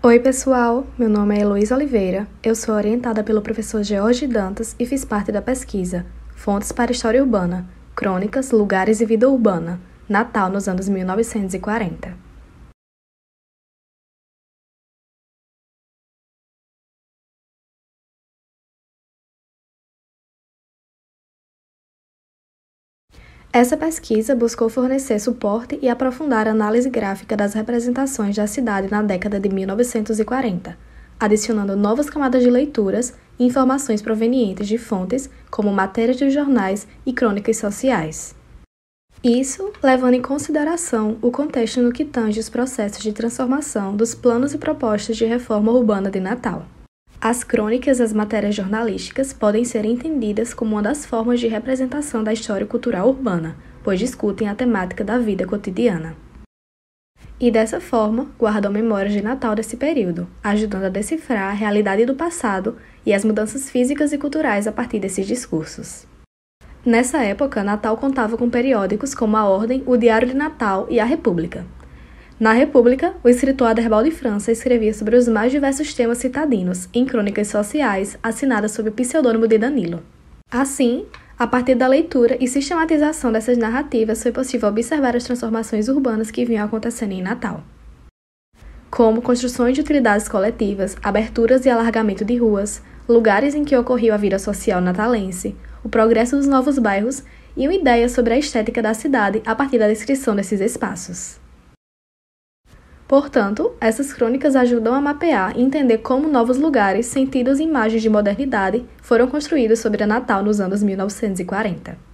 Oi, pessoal! Meu nome é Heloísa Oliveira. Eu sou orientada pelo professor George Dantas e fiz parte da pesquisa Fontes para História Urbana Crônicas, Lugares e Vida Urbana Natal nos anos 1940. Essa pesquisa buscou fornecer suporte e aprofundar a análise gráfica das representações da cidade na década de 1940, adicionando novas camadas de leituras e informações provenientes de fontes como matérias de jornais e crônicas sociais. Isso levando em consideração o contexto no que tange os processos de transformação dos planos e propostas de reforma urbana de Natal. As crônicas e as matérias jornalísticas podem ser entendidas como uma das formas de representação da história cultural urbana, pois discutem a temática da vida cotidiana. E dessa forma, guardam memórias de Natal desse período, ajudando a decifrar a realidade do passado e as mudanças físicas e culturais a partir desses discursos. Nessa época, Natal contava com periódicos como A Ordem, O Diário de Natal e A República. Na República, o escritor Aderbal de França escrevia sobre os mais diversos temas citadinos em crônicas sociais assinadas sob o pseudônimo de Danilo. Assim, a partir da leitura e sistematização dessas narrativas foi possível observar as transformações urbanas que vinham acontecendo em Natal. Como construções de utilidades coletivas, aberturas e alargamento de ruas, lugares em que ocorreu a vida social natalense, o progresso dos novos bairros e uma ideia sobre a estética da cidade a partir da descrição desses espaços. Portanto, essas crônicas ajudam a mapear e entender como novos lugares, sentidos e imagens de modernidade foram construídos sobre a Natal nos anos 1940.